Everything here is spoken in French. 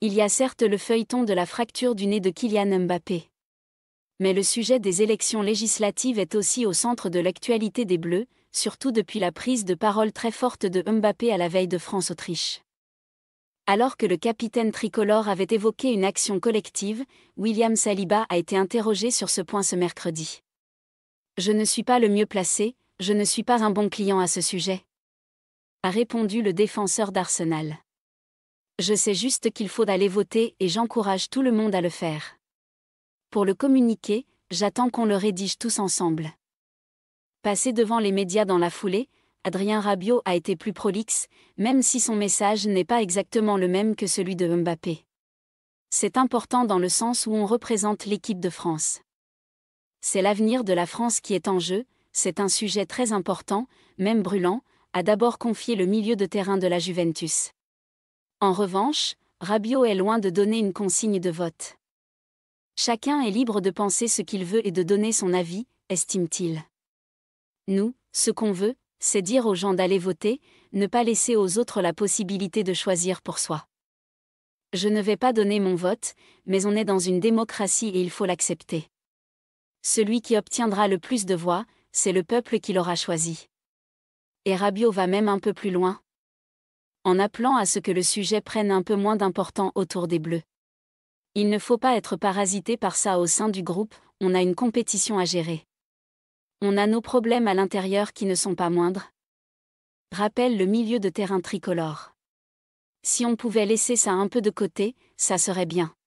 Il y a certes le feuilleton de la fracture du nez de Kylian Mbappé. Mais le sujet des élections législatives est aussi au centre de l'actualité des Bleus, surtout depuis la prise de parole très forte de Mbappé à la veille de France-Autriche. Alors que le capitaine tricolore avait évoqué une action collective, William Saliba a été interrogé sur ce point ce mercredi. Je ne suis pas le mieux placé, je ne suis pas un bon client à ce sujet. A répondu le défenseur d'Arsenal. Je sais juste qu'il faut aller voter et j'encourage tout le monde à le faire. Pour le communiquer, j'attends qu'on le rédige tous ensemble. Passé devant les médias dans la foulée, Adrien Rabiot a été plus prolixe, même si son message n'est pas exactement le même que celui de Mbappé. C'est important dans le sens où on représente l'équipe de France. C'est l'avenir de la France qui est en jeu, c'est un sujet très important, même brûlant, a d'abord confié le milieu de terrain de la Juventus. En revanche, Rabio est loin de donner une consigne de vote. Chacun est libre de penser ce qu'il veut et de donner son avis, estime-t-il. Nous, ce qu'on veut, c'est dire aux gens d'aller voter, ne pas laisser aux autres la possibilité de choisir pour soi. Je ne vais pas donner mon vote, mais on est dans une démocratie et il faut l'accepter. Celui qui obtiendra le plus de voix, c'est le peuple qui l'aura choisi. Et Rabio va même un peu plus loin en appelant à ce que le sujet prenne un peu moins d'importance autour des Bleus. Il ne faut pas être parasité par ça au sein du groupe, on a une compétition à gérer. On a nos problèmes à l'intérieur qui ne sont pas moindres. Rappelle le milieu de terrain tricolore. Si on pouvait laisser ça un peu de côté, ça serait bien.